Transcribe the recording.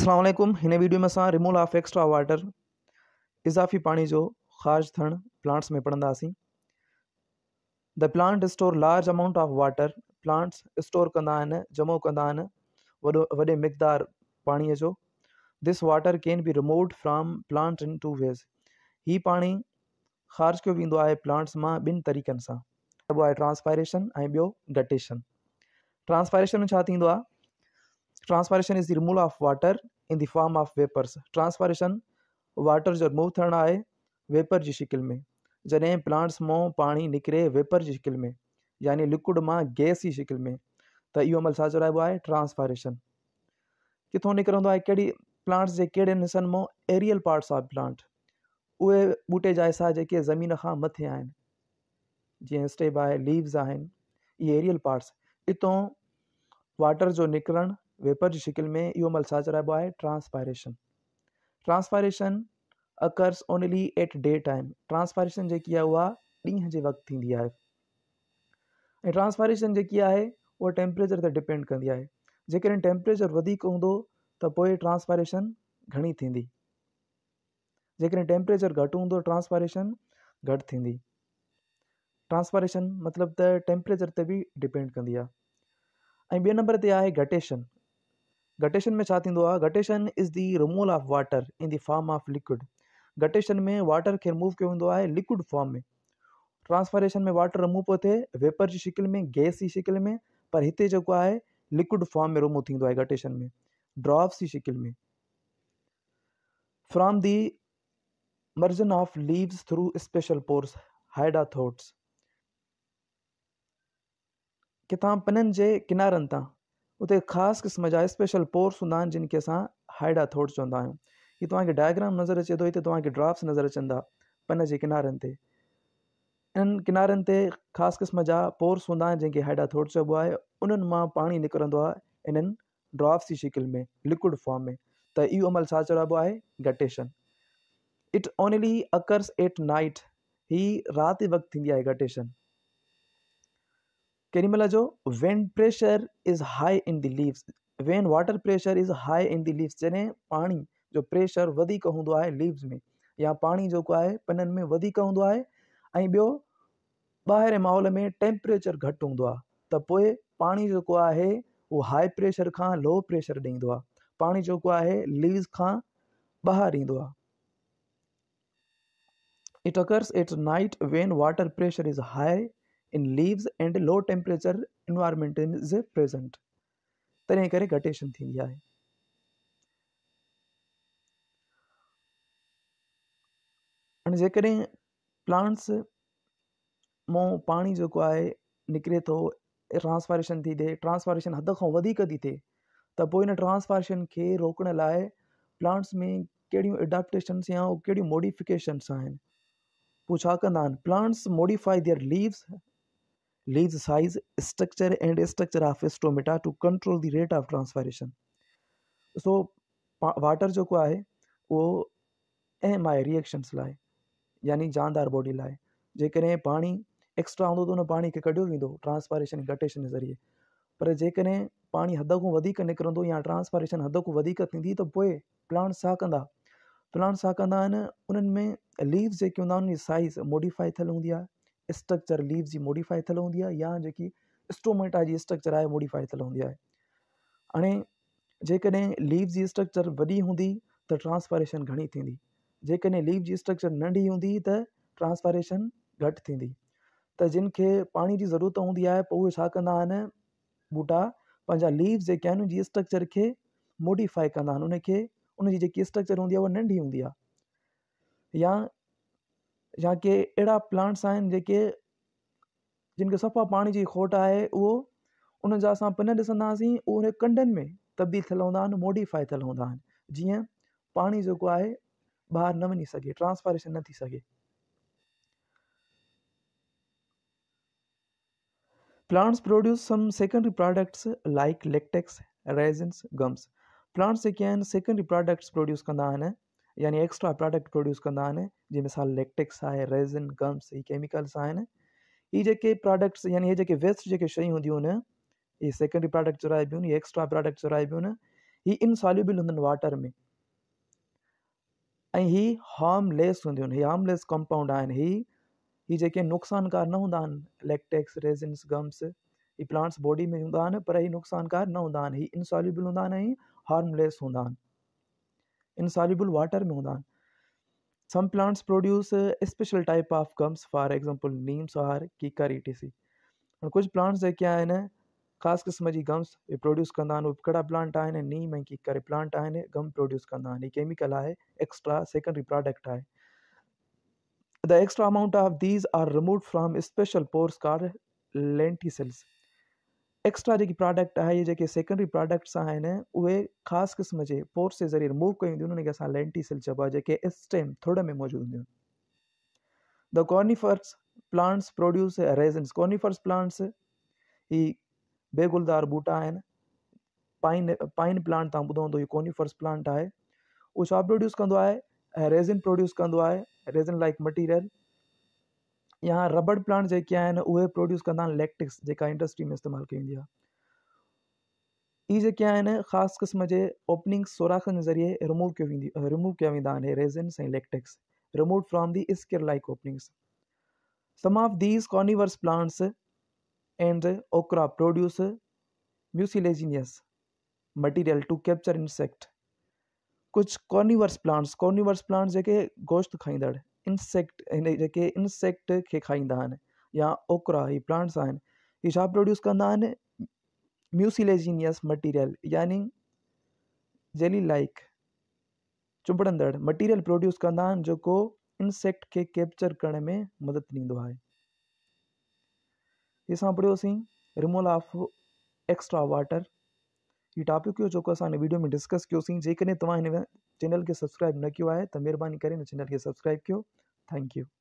असलकुम इन वीडियो में अस रिमूल ऑफ एक्स्ट्रा वाटर इज़ाफ़ी पानी जो ख़ारिज थन प्लांट्स में पढ़ंदासीं the plant store large amount of water plants store कंदा जमो कंदा आहिनि वॾो वॾे जो this water can be remove from plant in two ways हीउ पानी ख़ारिज किया वो प्लांट्स में बिन तरीकन से चइबो आहे ट्रांसपायरेशन गटेशन ट्रांसपायरेशन में छा is the removal of water in the form of vapours Transpiration, water जो मूव थियणु आहे वेपर जी शिकिल में जॾहिं प्लांट्स मां पाणी निकिरे वेपर जी शिकिल में यानि लिक्विड मां गैस जी शिकिल में त इहो मल सां चढ़ाइबो आहे transpiration. किथो निकिरंदो आहे कहिड़ी प्लांट्स जे कहिड़े हिसनि मां एरियल पार्ट्स ऑफ प्लांट उहे ॿूटे जा हिसा जेके ज़मीन खां मथे आहिनि जीअं स्टेब आहे लीव्स आहिनि इहे एरियल पार्ट्स हितो वाटर जो निकिरणु वेपर जी शिकिल में इहो मल छा चढ़ाइबो आहे transpiration transpiration occurs only at a day time transpiration जेकी आहे उहा ॾींहं जे वक़्तु थींदी आहे ऐं ट्रांसफॉरेशन जेकी आहे उहा टैम्परेचर ते डिपेंड कंदी आहे जेकॾहिं टैम्परेचर वधीक हूंदो त पोइ ट्रांसफॉरेशन घणी थींदी जेकॾहिं टैम्परेचर घटि हूंदो ट्रांसफारेशन घटि थींदी ट्रांसफॉरेशन मतिलबु त टैम्परेचर ते बि डिपेंड कंदी आहे ऐं ॿिए नंबर ते आहे घटेशन गटेशन में छा थो guttation is the removal of water in the form of liquid guttation में वाटर के रिमूव किया होंगे है लिक्विड फॉर्म में ट्रांसफॉरेशन में वाटर रिमूव पो थे वेपर की शिकिल में गैस की शिकिल में पर इतने जो है लिक्विड फॉर्म में रिमूव थींदो है गटेशन में ड्रॉप्स की शिकिल में from the margin of leaves through special pores hydathodes किथा पननि जे किनारनि तां उते ख़ासि क़िस्म जा स्पेशल पोर्स हूंदा आहिनि जिन खे असां हैडा थोड चवंदा आहियूं हीअ तव्हांखे डाइग्राम नज़र अचे थो ई त तव्हांखे ड्रॉप्स नज़र अचनि था पन जे किनारनि ते इन्हनि किनारनि ते ख़ासि क़िस्म जा पोर्स हूंदा आहिनि जंहिंखे हाइडा थोड चइबो आहे उन्हनि मां पाणी निकिरंदो आहे इन्हनि ड्रॉप्स जी शिकिल में लिक्विड फॉर्म में त इहो अमल छा चइबो आहे guttation it only occurs at night ही राति वक़्तु थींदी आहे गटेशन केॾी महिल जो when pressure is high in the leaves when water pressure is high in the leaves जॾहिं पाणी जो प्रेशर वधीक हूंदो आहे लीव्स में या पाणी जेको आहे पननि में वधीक हूंदो आहे ऐं ॿियो ॿाहिरि माहौल में टेम्परेचर घटि हूंदो आहे त पोइ पाणी जेको आहे उहो हाई प्रेशर खां लो प्रेशर ॾींदो आहे पाणी जेको आहे लीव्स खां ॿाहिरि ईंदो आहे it occurs at night when water pressure is high in leaves and low temperature environment is present तंहिं करे गटेशन थींदी आहे जेकॾहिं प्लांट्स मां पाणी जेको आहे निकिरे थो ट्रांसफॉरशन थी थिए ट्रांसफॉर्मेशन हदि खां वधीक थी थिए त पोइ इन ट्रांस्फॉरेशन खे रोकण लाइ प्लांट्स में कहिड़ियूं अडाप्टेशन्स या कहिड़ियूं मोडिफिकेशन्स आहिनि पोइ छा कंदा आहिनि plants modify their leaves size, size structure and structure of to to control rate rate of So so water जेको आहे वो अहम आए रिएक्शन्स लाए, यानि जानदार बॉडी लाए, जेकॾहिं पाणी एक्स्ट्रा हूंदो त पानी पाणी खे कढियो वेंदो ट्रांसफॉमेशन घटेशन के ज़रिए पर जेकॾहिं पानी हद खां वधीक या ट्रांसफॉर्मेशन हद को वधीक थींदी त पोइ प्लांट्स छा कंदा प्लान्ट्स छा कंदा आहिनि उन्हनि में साइज़ मोडीफाए स्ट्रक्चर लीव्स जी मोडीफाए थियलु हूंदी आहे या जेकी इंस्ट्रोमेंटा जी स्ट्र्क्चर आहे मोडिफाए थियल हूंदी आहे हाणे जेकॾहिं लीव्स जी स्ट्रक्चर वॾी हूंदी त ट्रांस्फॉरेशन घणी थींदी जेकॾहिं लीव्स जी स्ट्रक्चर नंढी हूंदी त ट्रांसफॉरेशन घटि थींदी त जिन खे पाणी जी ज़रूरत हूंदी आहे पोइ उहे छा कंदा आहिनि ॿूटा पंहिंजा लीव्स जेके आहिनि उनजी स्ट्रक्चर खे मोडिफाए कंदा आहिनि उनखे उनजी जेकी स्ट्रक्चर हूंदी आहे उहा नंढी हूंदी आहे या या के अहिड़ा प्लांट्स आहिनि जेके जिन खे सफ़ा पाणी जी खोट आहे उहो उन जा असां पिन ॾिसंदा हुआसीं उहे कंडनि में तब्दील थियल हूंदा आहिनि मोडिफाए थियल हूंदा आहिनि जीअं पाणी जेको आहे ॿाहिरि न वञी सघे ट्रांसफॉरेशन न थी सघे plants produce some secondary products like latex resins gums plants जेके आहिनि सैकेंड्री प्रोडक्ट्स प्रोड्यूस कंदा आहिनि यानी एक्स्ट्रा प्रोडक्ट प्रोड्यूस कंदा आहिनि मिसाल सां लेक्टिक्स आहे रेज़िन गम्स ही केमिकल्स आहिनि इहे जेके प्रोडक्ट्स यानी ये जेके वेस्ट जेके शयूं हूंदियूं आहिनि इहे सेकेंडरी प्रोडक्ट चुराइबियूं आहिनि एक्स्ट्रा प्रोडक्ट चुराइबियूं आहिनि ही इनसॉल्युबल हूंदा आहिनि वाटर में ऐं ही हार्मलेस हूंदियूं आहिनि ही हार्मलेस कंपाउंड आहिनि ही ही जेके नुक़सानकार न हूंदा आहिनि लेक्टेक्स रेज़िन्स गम्स ही प्लांट्स बॉडी में हूंदा आहिनि पर ही नुक़सानकार न हूंदा आहिनि ही इनसॉल्युबल हूंदा आहिनि ऐं हार्मलेस हूंदा आहिनि insoluble वाटर में Some some produce produce special type of gums for example नीम्स sohar, kikar, etc. और कुछ प्लांट्स जेके आहिनि खास क़िस्म की गम्स प्रोड्यूस कंदा आहिनि उहे कहिड़ा प्लांट आहिनि नीम ऐं कीकर प्लांट आहिनि गम प्रोड्यूस कंदा आहिनि केमिकल एक्स्ट्रा सेकेंडरी प्रोडक्ट है the extra amount of these are remove from special pores कार लेंटी सेल्स एक्स्ट्रा जी प्रोडक्ट ये जेके सेकेंडरी प्रोडक्ट्स आहिनि खास क़िस्म के पोर्स के ज़रिए रिमूव कयूं उन उनखे असां लेंटी सेल चइबो आहे थोड़े स्टेम में मौजूद हूंदियूं the conifers plants produce resins conifers plants ये बेगुलदार बूटा पाइन पाइन प्लांट तुम बुध ये कॉर्निफर्स प्लांट है वो प्रोड्यूस कह रेज़िन प्रोड्यूस कह रेज़िन लाइक मटीरियल या रबड़ प्लांट है ना उहे प्रोड्यूस कंदा आहिनि लैक्टिक्स जेका इंडस्ट्री में इस्तेमाल की ये आहे इहे जेके आहिनि ख़ासि क़िस्म जे ओपनिंग सोराखनि ज़रिए रिमूव कयो रिमूव किया वेंदा आहिनि latex remove from the skin like openings some of these carnivorous plants and okra produce mucilaginous material to capture insect कुछ कॉनिवर्स प्लांट्स कॉनिवर्स प्लांट्स जो गोश्त खाईंदड़ इंसेक्ट हिन जेके इंसेक्ट खे खाईंदा आहिनि या ओकरा ही प्लांट्स आहिनि ही छा प्रोड्यूस कंदा आहिनि म्यूसिलेजीनियस मटीरियल यानी जेली लाइक चुंबड़ंदड़ मटीरियल प्रोड्यूस कंदा आहिनि जेको इंसेक्ट खे कैप्चर करण में मदद ॾींदो आहे असां पढ़ियोसीं रिमोल ऑफ एक्स्ट्रा वाटर हीउ टॉपिक हुयो जेको असां हिन वीडियो में डिस्कस कयोसीं जेकॾहिं तव्हां हिन चैनल के सब्सक्राइब न किया है तो मेहरबानी करें चैनल के सब्सक्राइब क्यों थैंक यू